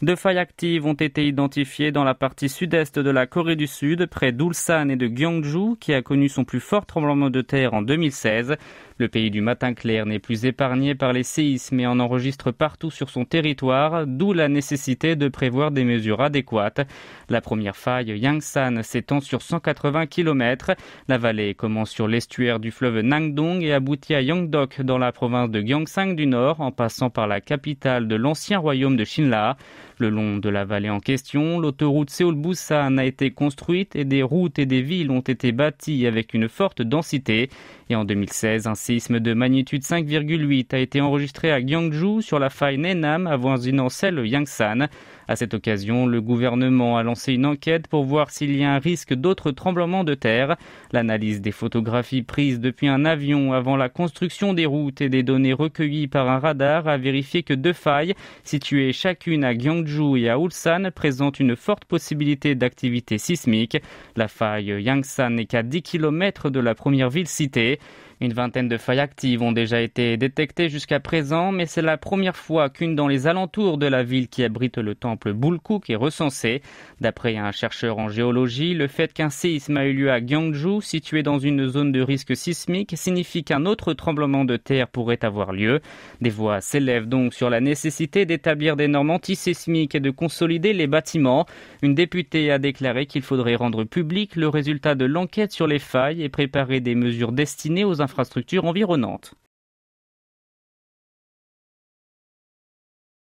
Deux failles actives ont été identifiées dans la partie sud-est de la Corée du Sud, près d'Ulsan et de Gyeongju, qui a connu son plus fort tremblement de terre en 2016. Le pays du matin clair n'est plus épargné par les séismes et en enregistre partout sur son territoire, d'où la nécessité de prévoir des mesures adéquates. La première faille, Yangsan, s'étend sur 180 km. La vallée commence sur l'estuaire du fleuve Nangdong et aboutit à Yangdok dans la province de Gyeongsang du Nord en passant par la capitale de l'ancien royaume de Shinla. Le long de la vallée en question, l'autoroute Seoul-Busan a été construite et des routes et des villes ont été bâties avec une forte densité. Et en 2016, un séisme de magnitude 5,8 a été enregistré à Gyeongju sur la faille Nenam avoisinant celle Yangsan. À cette occasion, le gouvernement a lancé une enquête pour voir s'il y a un risque d'autres tremblements de terre. L'analyse des photographies prises depuis un avion avant la construction des routes et des données recueillies par un radar a vérifié que deux failles, situées chacune à Gyeongju et à Ulsan, présentent une forte possibilité d'activité sismique. La faille Yangsan n'est qu'à 10 km de la première ville citée. Une vingtaine de failles actives ont déjà été détectées jusqu'à présent, mais c'est la première fois qu'une dans les alentours de la ville qui abrite le temple Bulguk est recensée. D'après un chercheur en géologie, le fait qu'un séisme a eu lieu à Gyeongju, situé dans une zone de risque sismique, signifie qu'un autre tremblement de terre pourrait avoir lieu. Des voix s'élèvent donc sur la nécessité d'établir des normes antisismiques et de consolider les bâtiments. Une députée a déclaré qu'il faudrait rendre public le résultat de l'enquête sur les failles et préparer des mesures destinées aux infrastructures environnantes